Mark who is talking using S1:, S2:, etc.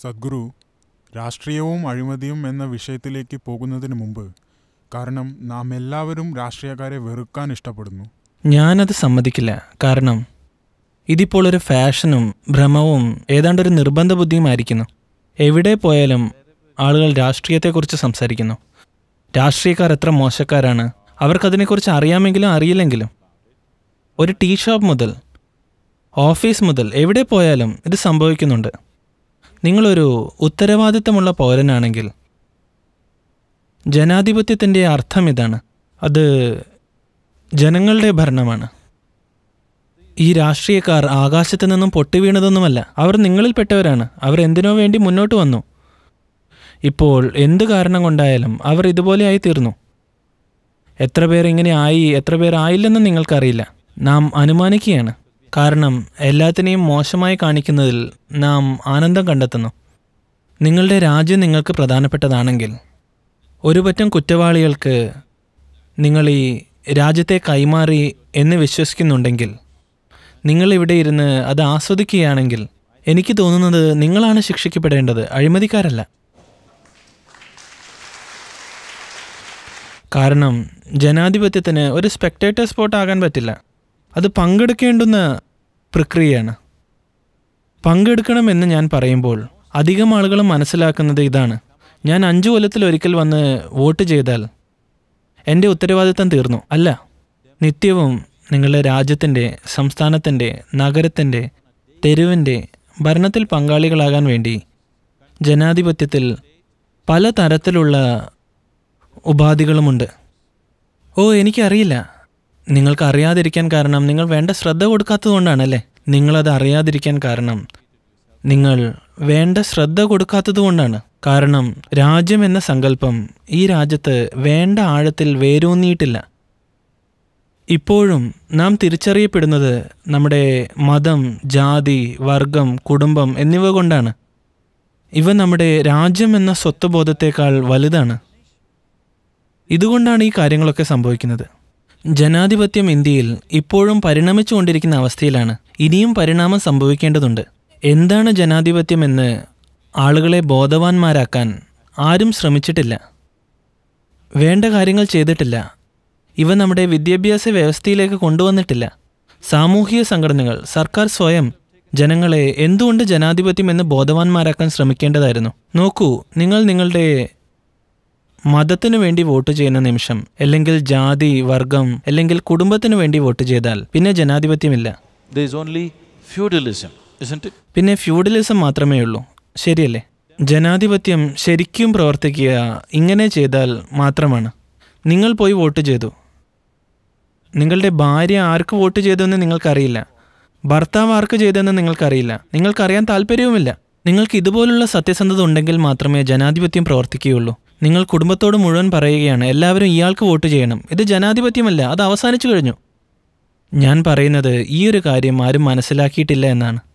S1: സദ്ഗുരു രാഷ്ട്രീയവും അഴിമതിയും എന്ന വിഷയത്തിലേക്ക് പോകുന്നതിന് മുമ്പ് കാരണം നാം എല്ലാവരും രാഷ്ട്രീയക്കാരെ വെറുക്കാൻ ഇഷ്ടപ്പെടുന്നു ഞാനത് സമ്മതിക്കില്ല കാരണം ഇതിപ്പോൾ ഒരു ഫാഷനും ഭ്രമവും ഏതാണ്ട് ഒരു നിർബന്ധ ബുദ്ധിയുമായിരിക്കുന്നു എവിടെ പോയാലും ആളുകൾ രാഷ്ട്രീയത്തെക്കുറിച്ച് സംസാരിക്കുന്നു രാഷ്ട്രീയക്കാർ എത്ര മോശക്കാരാണ് അവർക്കതിനെക്കുറിച്ച് അറിയാമെങ്കിലും അറിയില്ലെങ്കിലും ഒരു ടീ ഷോപ്പ് മുതൽ ഓഫീസ് മുതൽ എവിടെ പോയാലും ഇത് സംഭവിക്കുന്നുണ്ട് നിങ്ങളൊരു ഉത്തരവാദിത്തമുള്ള പൗരനാണെങ്കിൽ ജനാധിപത്യത്തിൻ്റെ അർത്ഥം ഇതാണ് അത് ജനങ്ങളുടെ ഭരണമാണ് ഈ രാഷ്ട്രീയക്കാർ ആകാശത്തു നിന്നും പൊട്ടിവീണതൊന്നുമല്ല അവർ നിങ്ങളിൽപ്പെട്ടവരാണ് അവർ എന്തിനോ വേണ്ടി മുന്നോട്ട് വന്നു ഇപ്പോൾ എന്ത് കാരണം കൊണ്ടായാലും അവർ ഇതുപോലെ ആയി തീർന്നു എത്ര പേർ ഇങ്ങനെ ആയി എത്ര പേർ ആയില്ലെന്ന് നിങ്ങൾക്കറിയില്ല നാം അനുമാനിക്കുകയാണ് കാരണം എല്ലാത്തിനെയും മോശമായി കാണിക്കുന്നതിൽ നാം ആനന്ദം കണ്ടെത്തുന്നു നിങ്ങളുടെ രാജ്യം നിങ്ങൾക്ക് പ്രധാനപ്പെട്ടതാണെങ്കിൽ ഒരുപറ്റം കുറ്റവാളികൾക്ക് നിങ്ങൾ ഈ രാജ്യത്തെ കൈമാറി എന്ന് വിശ്വസിക്കുന്നുണ്ടെങ്കിൽ നിങ്ങളിവിടെ ഇരുന്ന് അത് ആസ്വദിക്കുകയാണെങ്കിൽ എനിക്ക് തോന്നുന്നത് നിങ്ങളാണ് ശിക്ഷിക്കപ്പെടേണ്ടത് അഴിമതിക്കാരല്ല കാരണം ജനാധിപത്യത്തിന് ഒരു സ്പെക്ടേറ്റർ സ്പോട്ട് ആകാൻ പറ്റില്ല അത് പങ്കെടുക്കേണ്ടുന്ന പ്രക്രിയയാണ് പങ്കെടുക്കണമെന്ന് ഞാൻ പറയുമ്പോൾ അധികം ആളുകൾ മനസ്സിലാക്കുന്നത് ഇതാണ് ഞാൻ അഞ്ചു കൊല്ലത്തിൽ ഒരിക്കൽ വന്ന് വോട്ട് ചെയ്താൽ എൻ്റെ ഉത്തരവാദിത്തം തീർന്നു അല്ല നിത്യവും നിങ്ങളുടെ രാജ്യത്തിൻ്റെ സംസ്ഥാനത്തിൻ്റെ നഗരത്തിൻ്റെ തെരുവിൻ്റെ ഭരണത്തിൽ പങ്കാളികളാകാൻ വേണ്ടി ജനാധിപത്യത്തിൽ പല തരത്തിലുള്ള ഉപാധികളുമുണ്ട് ഓ എനിക്കറിയില്ല നിങ്ങൾക്ക് അറിയാതിരിക്കാൻ കാരണം നിങ്ങൾ വേണ്ട ശ്രദ്ധ കൊടുക്കാത്തതുകൊണ്ടാണല്ലേ നിങ്ങളത് അറിയാതിരിക്കാൻ കാരണം നിങ്ങൾ വേണ്ട ശ്രദ്ധ കൊടുക്കാത്തതുകൊണ്ടാണ് കാരണം രാജ്യം എന്ന സങ്കല്പം ഈ രാജ്യത്ത് വേണ്ട ആഴത്തിൽ വേരൂന്നിയിട്ടില്ല ഇപ്പോഴും നാം തിരിച്ചറിയപ്പെടുന്നത് നമ്മുടെ മതം ജാതി വർഗം കുടുംബം എന്നിവ കൊണ്ടാണ് ഇവ നമ്മുടെ രാജ്യം എന്ന സ്വത്വബോധത്തേക്കാൾ വലുതാണ് ഇതുകൊണ്ടാണ് ഈ കാര്യങ്ങളൊക്കെ സംഭവിക്കുന്നത് ജനാധിപത്യം ഇന്ത്യയിൽ ഇപ്പോഴും പരിണമിച്ചുകൊണ്ടിരിക്കുന്ന അവസ്ഥയിലാണ് ഇനിയും പരിണാമം സംഭവിക്കേണ്ടതുണ്ട് എന്താണ് ജനാധിപത്യം എന്ന് ആളുകളെ ബോധവാന്മാരാക്കാൻ ആരും ശ്രമിച്ചിട്ടില്ല വേണ്ട കാര്യങ്ങൾ ചെയ്തിട്ടില്ല ഇവ നമ്മുടെ വിദ്യാഭ്യാസ വ്യവസ്ഥയിലേക്ക് കൊണ്ടുവന്നിട്ടില്ല സാമൂഹിക സംഘടനകൾ സർക്കാർ സ്വയം ജനങ്ങളെ എന്തുകൊണ്ട് എന്ന് ബോധവാന്മാരാക്കാൻ ശ്രമിക്കേണ്ടതായിരുന്നു നോക്കൂ നിങ്ങൾ നിങ്ങളുടെ മതത്തിനു വേണ്ടി വോട്ട് ചെയ്യുന്ന നിമിഷം അല്ലെങ്കിൽ ജാതി വർഗം അല്ലെങ്കിൽ കുടുംബത്തിനു വേണ്ടി വോട്ട് ചെയ്താൽ പിന്നെ ജനാധിപത്യമില്ല പിന്നെ ഫ്യൂഡലിസം മാത്രമേ ഉള്ളൂ ശരിയല്ലേ ജനാധിപത്യം ശരിക്കും പ്രവർത്തിക്കുക ഇങ്ങനെ ചെയ്താൽ മാത്രമാണ് നിങ്ങൾ പോയി വോട്ട് ചെയ്തു നിങ്ങളുടെ ഭാര്യ ആർക്ക് വോട്ട് ചെയ്തെന്ന് നിങ്ങൾക്കറിയില്ല ഭർത്താവ് ആർക്ക് ചെയ്തെന്ന് നിങ്ങൾക്കറിയില്ല നിങ്ങൾക്കറിയാൻ താല്പര്യവുമില്ല നിങ്ങൾക്ക് ഇതുപോലുള്ള സത്യസന്ധത ഉണ്ടെങ്കിൽ മാത്രമേ ജനാധിപത്യം പ്രവർത്തിക്കുകയുള്ളൂ നിങ്ങൾ കുടുംബത്തോട് മുഴുവൻ പറയുകയാണ് എല്ലാവരും ഇയാൾക്ക് വോട്ട് ചെയ്യണം ഇത് ജനാധിപത്യമല്ല അത് അവസാനിച്ചു കഴിഞ്ഞു ഞാൻ പറയുന്നത് ഈ ഒരു കാര്യം ആരും മനസ്സിലാക്കിയിട്ടില്ല എന്നാണ്